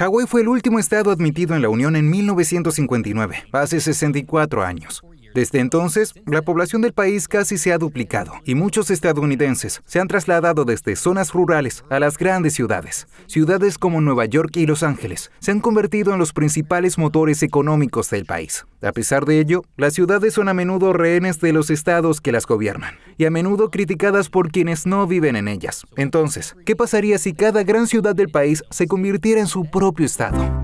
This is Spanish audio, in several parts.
Hawái fue el último estado admitido en la Unión en 1959, hace 64 años. Desde entonces, la población del país casi se ha duplicado y muchos estadounidenses se han trasladado desde zonas rurales a las grandes ciudades. Ciudades como Nueva York y Los Ángeles se han convertido en los principales motores económicos del país. A pesar de ello, las ciudades son a menudo rehenes de los estados que las gobiernan y a menudo criticadas por quienes no viven en ellas. Entonces, ¿qué pasaría si cada gran ciudad del país se convirtiera en su propio estado?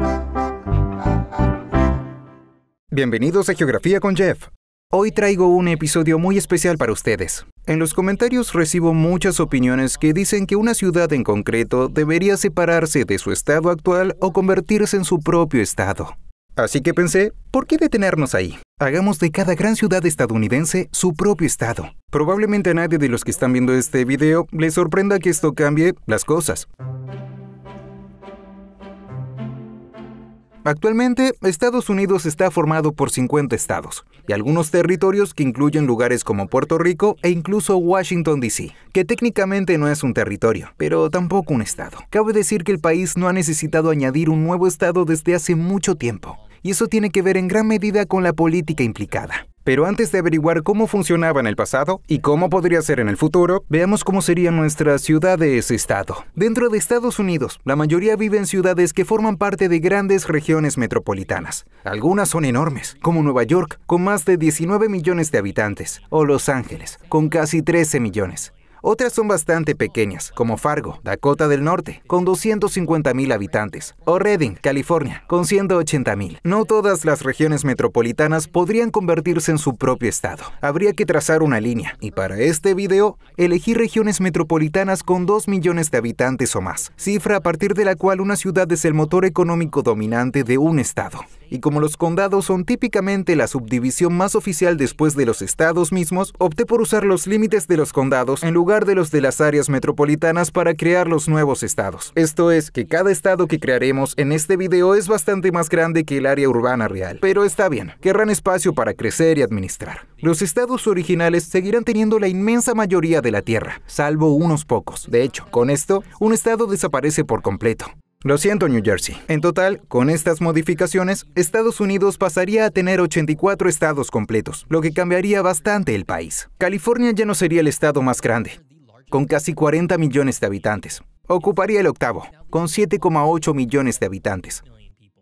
Bienvenidos a Geografía con Jeff. Hoy traigo un episodio muy especial para ustedes. En los comentarios recibo muchas opiniones que dicen que una ciudad en concreto debería separarse de su estado actual o convertirse en su propio estado. Así que pensé, ¿por qué detenernos ahí? Hagamos de cada gran ciudad estadounidense su propio estado. Probablemente a nadie de los que están viendo este video les sorprenda que esto cambie las cosas. Actualmente, Estados Unidos está formado por 50 estados y algunos territorios que incluyen lugares como Puerto Rico e incluso Washington, D.C., que técnicamente no es un territorio, pero tampoco un estado. Cabe decir que el país no ha necesitado añadir un nuevo estado desde hace mucho tiempo, y eso tiene que ver en gran medida con la política implicada. Pero antes de averiguar cómo funcionaba en el pasado y cómo podría ser en el futuro, veamos cómo sería nuestra ciudad de ese estado. Dentro de Estados Unidos, la mayoría vive en ciudades que forman parte de grandes regiones metropolitanas. Algunas son enormes, como Nueva York, con más de 19 millones de habitantes, o Los Ángeles, con casi 13 millones. Otras son bastante pequeñas, como Fargo, Dakota del Norte, con 250.000 habitantes, o Redding, California, con 180.000. No todas las regiones metropolitanas podrían convertirse en su propio estado. Habría que trazar una línea, y para este video elegí regiones metropolitanas con 2 millones de habitantes o más, cifra a partir de la cual una ciudad es el motor económico dominante de un estado y como los condados son típicamente la subdivisión más oficial después de los estados mismos, opté por usar los límites de los condados en lugar de los de las áreas metropolitanas para crear los nuevos estados. Esto es, que cada estado que crearemos en este video es bastante más grande que el área urbana real, pero está bien, querrán espacio para crecer y administrar. Los estados originales seguirán teniendo la inmensa mayoría de la tierra, salvo unos pocos. De hecho, con esto, un estado desaparece por completo. Lo siento, New Jersey. En total, con estas modificaciones, Estados Unidos pasaría a tener 84 estados completos, lo que cambiaría bastante el país. California ya no sería el estado más grande, con casi 40 millones de habitantes. Ocuparía el octavo, con 7,8 millones de habitantes.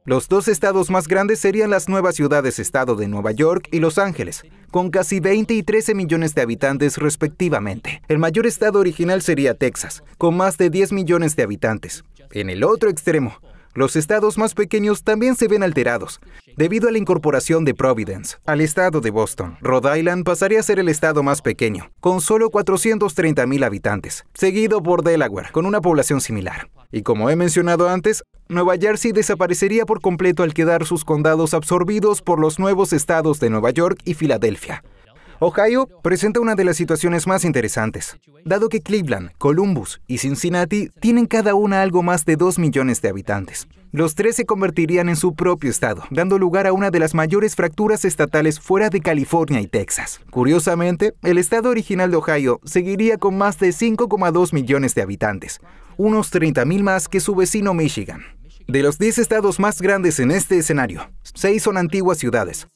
Los dos estados más grandes serían las nuevas ciudades-estado de Nueva York y Los Ángeles, con casi 20 y 13 millones de habitantes respectivamente. El mayor estado original sería Texas, con más de 10 millones de habitantes. En el otro extremo, los estados más pequeños también se ven alterados, debido a la incorporación de Providence al estado de Boston. Rhode Island pasaría a ser el estado más pequeño, con solo 430.000 habitantes, seguido por Delaware, con una población similar. Y como he mencionado antes, Nueva Jersey desaparecería por completo al quedar sus condados absorbidos por los nuevos estados de Nueva York y Filadelfia. Ohio presenta una de las situaciones más interesantes, dado que Cleveland, Columbus y Cincinnati tienen cada una algo más de 2 millones de habitantes. Los tres se convertirían en su propio estado, dando lugar a una de las mayores fracturas estatales fuera de California y Texas. Curiosamente, el estado original de Ohio seguiría con más de 5,2 millones de habitantes, unos mil más que su vecino Michigan. De los 10 estados más grandes en este escenario, 6 son antiguas ciudades.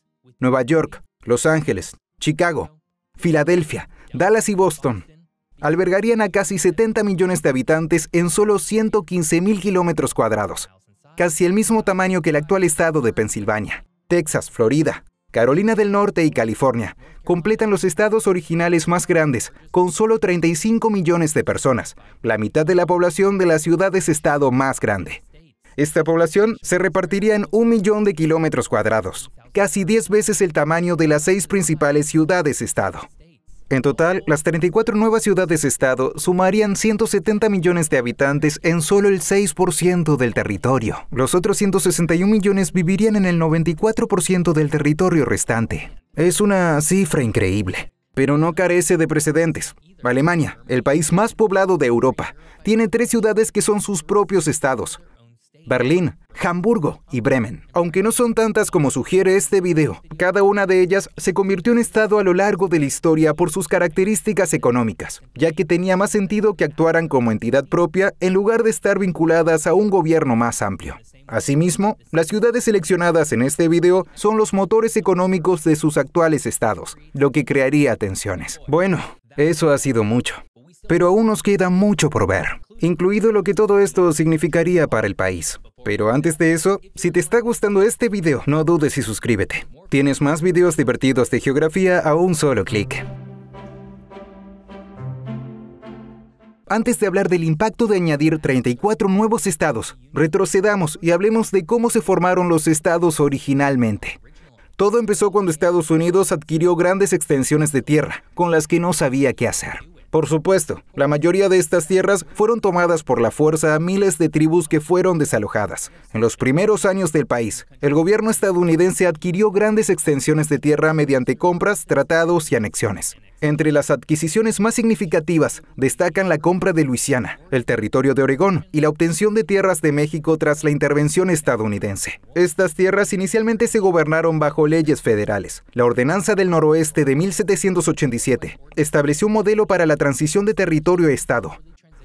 Nueva York, Los Ángeles, Chicago, Filadelfia, Dallas y Boston albergarían a casi 70 millones de habitantes en solo 115 mil kilómetros cuadrados, casi el mismo tamaño que el actual estado de Pensilvania. Texas, Florida, Carolina del Norte y California completan los estados originales más grandes, con solo 35 millones de personas, la mitad de la población de la ciudad ciudades-estado más grande. Esta población se repartiría en un millón de kilómetros cuadrados casi 10 veces el tamaño de las seis principales ciudades-estado. En total, las 34 nuevas ciudades-estado sumarían 170 millones de habitantes en solo el 6% del territorio. Los otros 161 millones vivirían en el 94% del territorio restante. Es una cifra increíble, pero no carece de precedentes. Alemania, el país más poblado de Europa, tiene tres ciudades que son sus propios estados, Berlín, Hamburgo y Bremen. Aunque no son tantas como sugiere este video, cada una de ellas se convirtió en Estado a lo largo de la historia por sus características económicas, ya que tenía más sentido que actuaran como entidad propia en lugar de estar vinculadas a un gobierno más amplio. Asimismo, las ciudades seleccionadas en este video son los motores económicos de sus actuales estados, lo que crearía tensiones. Bueno, eso ha sido mucho, pero aún nos queda mucho por ver incluido lo que todo esto significaría para el país. Pero antes de eso, si te está gustando este video, no dudes y suscríbete. Tienes más videos divertidos de geografía a un solo clic. Antes de hablar del impacto de añadir 34 nuevos estados, retrocedamos y hablemos de cómo se formaron los estados originalmente. Todo empezó cuando Estados Unidos adquirió grandes extensiones de tierra, con las que no sabía qué hacer. Por supuesto, la mayoría de estas tierras fueron tomadas por la fuerza a miles de tribus que fueron desalojadas. En los primeros años del país, el gobierno estadounidense adquirió grandes extensiones de tierra mediante compras, tratados y anexiones. Entre las adquisiciones más significativas destacan la compra de Luisiana, el territorio de Oregón y la obtención de tierras de México tras la intervención estadounidense. Estas tierras inicialmente se gobernaron bajo leyes federales. La Ordenanza del Noroeste de 1787 estableció un modelo para la transición de territorio a Estado,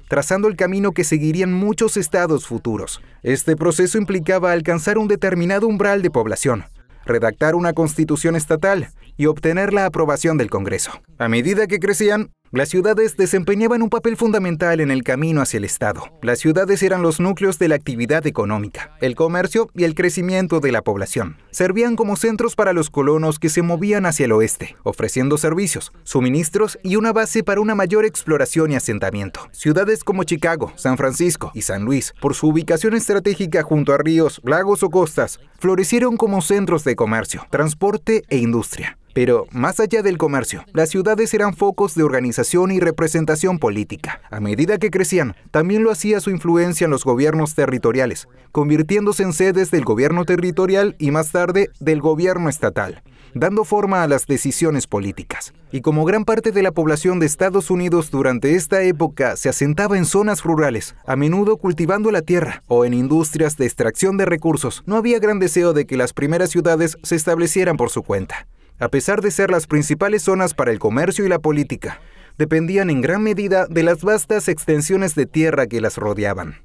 trazando el camino que seguirían muchos estados futuros. Este proceso implicaba alcanzar un determinado umbral de población, redactar una constitución estatal y obtener la aprobación del Congreso. A medida que crecían, las ciudades desempeñaban un papel fundamental en el camino hacia el Estado. Las ciudades eran los núcleos de la actividad económica, el comercio y el crecimiento de la población. Servían como centros para los colonos que se movían hacia el oeste, ofreciendo servicios, suministros y una base para una mayor exploración y asentamiento. Ciudades como Chicago, San Francisco y San Luis, por su ubicación estratégica junto a ríos, lagos o costas, florecieron como centros de comercio, transporte e industria. Pero más allá del comercio, las ciudades eran focos de organización y representación política. A medida que crecían, también lo hacía su influencia en los gobiernos territoriales, convirtiéndose en sedes del gobierno territorial y más tarde del gobierno estatal dando forma a las decisiones políticas. Y como gran parte de la población de Estados Unidos durante esta época se asentaba en zonas rurales, a menudo cultivando la tierra o en industrias de extracción de recursos, no había gran deseo de que las primeras ciudades se establecieran por su cuenta a pesar de ser las principales zonas para el comercio y la política, dependían en gran medida de las vastas extensiones de tierra que las rodeaban.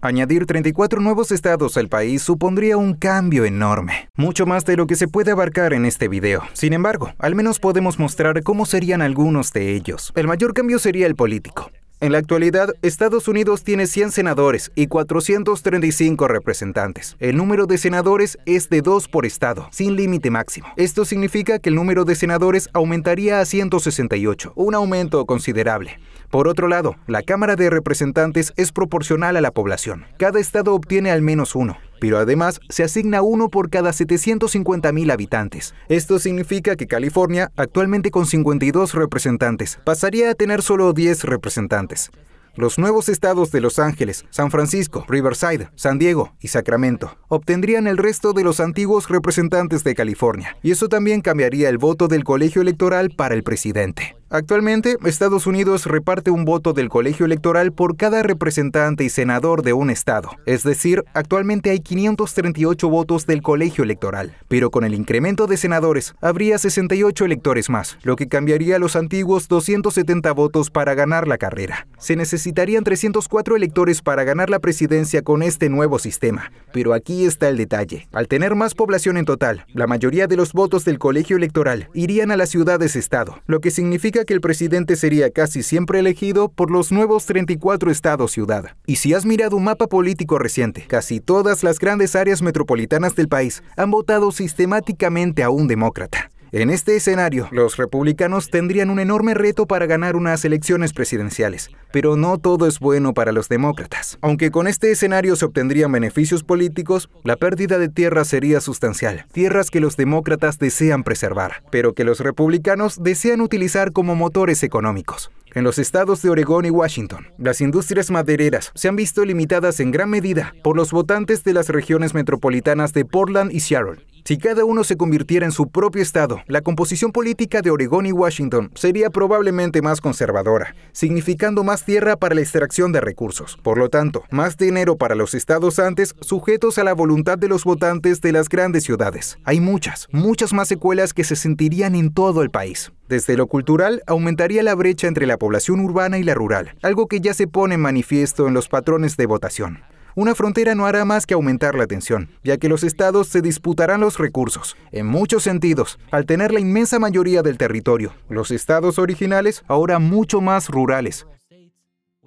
Añadir 34 nuevos estados al país supondría un cambio enorme, mucho más de lo que se puede abarcar en este video. Sin embargo, al menos podemos mostrar cómo serían algunos de ellos. El mayor cambio sería el político. En la actualidad, Estados Unidos tiene 100 senadores y 435 representantes. El número de senadores es de dos por estado, sin límite máximo. Esto significa que el número de senadores aumentaría a 168, un aumento considerable. Por otro lado, la Cámara de Representantes es proporcional a la población. Cada estado obtiene al menos uno pero además se asigna uno por cada 750.000 habitantes. Esto significa que California, actualmente con 52 representantes, pasaría a tener solo 10 representantes. Los nuevos estados de Los Ángeles, San Francisco, Riverside, San Diego y Sacramento obtendrían el resto de los antiguos representantes de California, y eso también cambiaría el voto del colegio electoral para el presidente. Actualmente, Estados Unidos reparte un voto del colegio electoral por cada representante y senador de un estado. Es decir, actualmente hay 538 votos del colegio electoral, pero con el incremento de senadores habría 68 electores más, lo que cambiaría los antiguos 270 votos para ganar la carrera. Se necesitarían 304 electores para ganar la presidencia con este nuevo sistema, pero aquí está el detalle. Al tener más población en total, la mayoría de los votos del colegio electoral irían a las ciudades-estado, lo que significa que el presidente sería casi siempre elegido por los nuevos 34 estados-ciudad. Y si has mirado un mapa político reciente, casi todas las grandes áreas metropolitanas del país han votado sistemáticamente a un demócrata. En este escenario, los republicanos tendrían un enorme reto para ganar unas elecciones presidenciales, pero no todo es bueno para los demócratas. Aunque con este escenario se obtendrían beneficios políticos, la pérdida de tierras sería sustancial, tierras que los demócratas desean preservar, pero que los republicanos desean utilizar como motores económicos. En los estados de Oregón y Washington, las industrias madereras se han visto limitadas en gran medida por los votantes de las regiones metropolitanas de Portland y Seattle, si cada uno se convirtiera en su propio estado, la composición política de Oregón y Washington sería probablemente más conservadora, significando más tierra para la extracción de recursos. Por lo tanto, más dinero para los estados antes sujetos a la voluntad de los votantes de las grandes ciudades. Hay muchas, muchas más secuelas que se sentirían en todo el país. Desde lo cultural, aumentaría la brecha entre la población urbana y la rural, algo que ya se pone manifiesto en los patrones de votación una frontera no hará más que aumentar la tensión, ya que los estados se disputarán los recursos, en muchos sentidos, al tener la inmensa mayoría del territorio. Los estados originales, ahora mucho más rurales,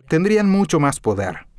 tendrían mucho más poder.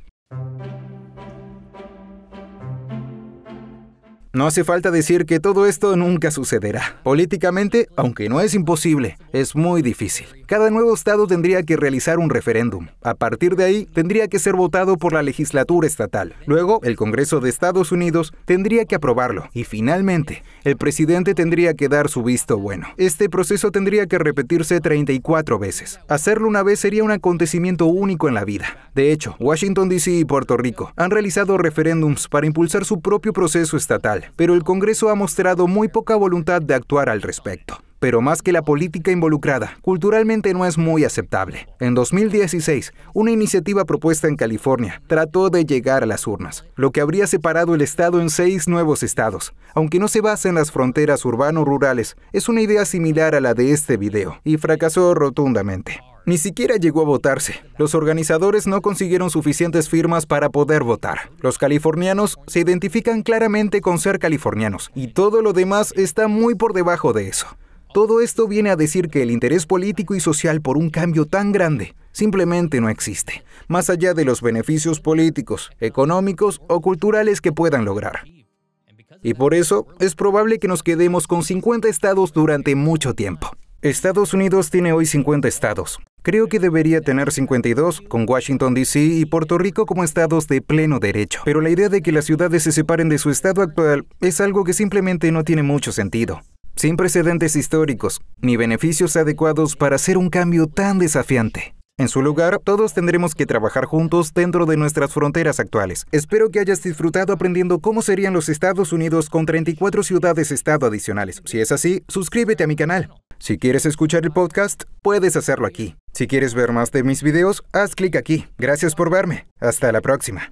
No hace falta decir que todo esto nunca sucederá. Políticamente, aunque no es imposible, es muy difícil. Cada nuevo estado tendría que realizar un referéndum. A partir de ahí, tendría que ser votado por la legislatura estatal. Luego, el Congreso de Estados Unidos tendría que aprobarlo. Y finalmente, el presidente tendría que dar su visto bueno. Este proceso tendría que repetirse 34 veces. Hacerlo una vez sería un acontecimiento único en la vida. De hecho, Washington DC y Puerto Rico han realizado referéndums para impulsar su propio proceso estatal, pero el Congreso ha mostrado muy poca voluntad de actuar al respecto pero más que la política involucrada, culturalmente no es muy aceptable. En 2016, una iniciativa propuesta en California trató de llegar a las urnas, lo que habría separado el estado en seis nuevos estados. Aunque no se basa en las fronteras urbano-rurales, es una idea similar a la de este video, y fracasó rotundamente ni siquiera llegó a votarse. Los organizadores no consiguieron suficientes firmas para poder votar. Los californianos se identifican claramente con ser californianos y todo lo demás está muy por debajo de eso. Todo esto viene a decir que el interés político y social por un cambio tan grande simplemente no existe, más allá de los beneficios políticos, económicos o culturales que puedan lograr. Y por eso es probable que nos quedemos con 50 estados durante mucho tiempo. Estados Unidos tiene hoy 50 estados. Creo que debería tener 52, con Washington, D.C. y Puerto Rico como estados de pleno derecho. Pero la idea de que las ciudades se separen de su estado actual es algo que simplemente no tiene mucho sentido. Sin precedentes históricos, ni beneficios adecuados para hacer un cambio tan desafiante. En su lugar, todos tendremos que trabajar juntos dentro de nuestras fronteras actuales. Espero que hayas disfrutado aprendiendo cómo serían los Estados Unidos con 34 ciudades-estado adicionales. Si es así, suscríbete a mi canal. Si quieres escuchar el podcast, puedes hacerlo aquí. Si quieres ver más de mis videos, haz clic aquí. Gracias por verme. Hasta la próxima.